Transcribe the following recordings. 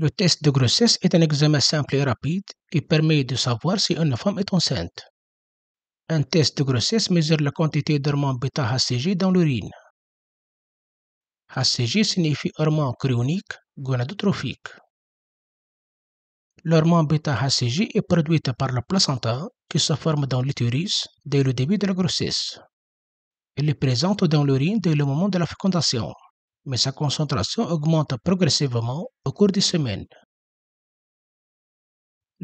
Le test de grossesse est un examen simple et rapide qui permet de savoir si une femme est enceinte. Un test de grossesse mesure la quantité d'hormone bêta-HCG dans l'urine. HCG signifie hormone chorionique gonadotrophique. L'hormone bêta-HCG est produite par la placenta qui se forme dans l'utérus dès le début de la grossesse. Elle est présente dans l'urine dès le moment de la fécondation mais sa concentration augmente progressivement au cours des semaines.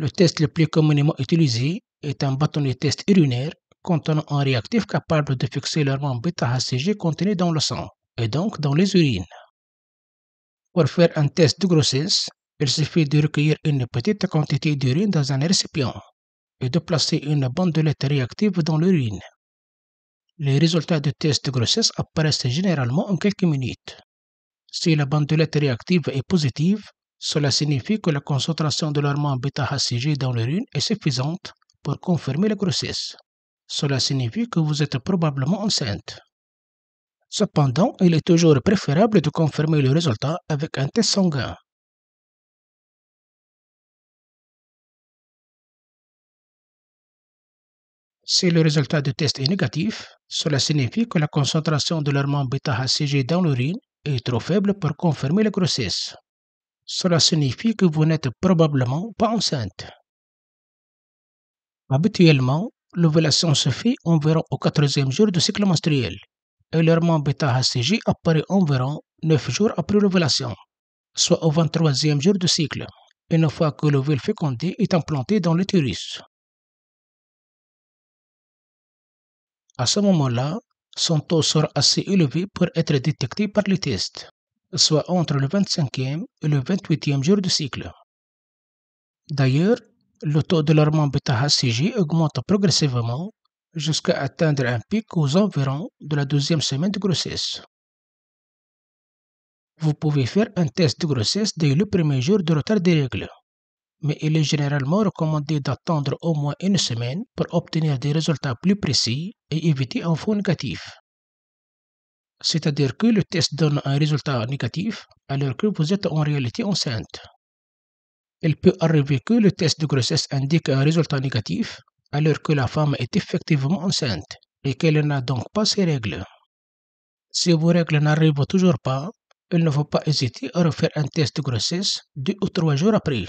Le test le plus communément utilisé est un bâtonnet test urinaire contenant un réactif capable de fixer l'hormone bêta-HCG contenu dans le sang et donc dans les urines. Pour faire un test de grossesse, il suffit de recueillir une petite quantité d'urine dans un récipient et de placer une bandelette réactive dans l'urine. Les résultats du test de grossesse apparaissent généralement en quelques minutes. Si la bandelette réactive est positive, cela signifie que la concentration de l'hormone bêta-HCG dans l'urine est suffisante pour confirmer la grossesse. Cela signifie que vous êtes probablement enceinte. Cependant, il est toujours préférable de confirmer le résultat avec un test sanguin. Si le résultat du test est négatif, cela signifie que la concentration de l'hormone bêta-HCG dans l'urine est trop faible pour confirmer la grossesse. Cela signifie que vous n'êtes probablement pas enceinte. Habituellement, l'ovulation se fait environ au quatrième jour du cycle menstruel et l'hormone bêta-HCG apparaît environ 9 jours après l'ovulation, soit au 23e jour du cycle, une fois que l'ovule fécondé est implanté dans l'utérus. À ce moment-là, son taux sera assez élevé pour être détecté par les tests, soit entre le 25e et le 28e jour du cycle. D'ailleurs, le taux de l'hormone beta hcg augmente progressivement jusqu'à atteindre un pic aux environs de la deuxième semaine de grossesse. Vous pouvez faire un test de grossesse dès le premier jour de retard des règles, mais il est généralement recommandé d'attendre au moins une semaine pour obtenir des résultats plus précis éviter un faux négatif. C'est-à-dire que le test donne un résultat négatif alors que vous êtes en réalité enceinte. Il peut arriver que le test de grossesse indique un résultat négatif alors que la femme est effectivement enceinte et qu'elle n'a donc pas ses règles. Si vos règles n'arrivent toujours pas, il ne faut pas hésiter à refaire un test de grossesse deux ou trois jours après.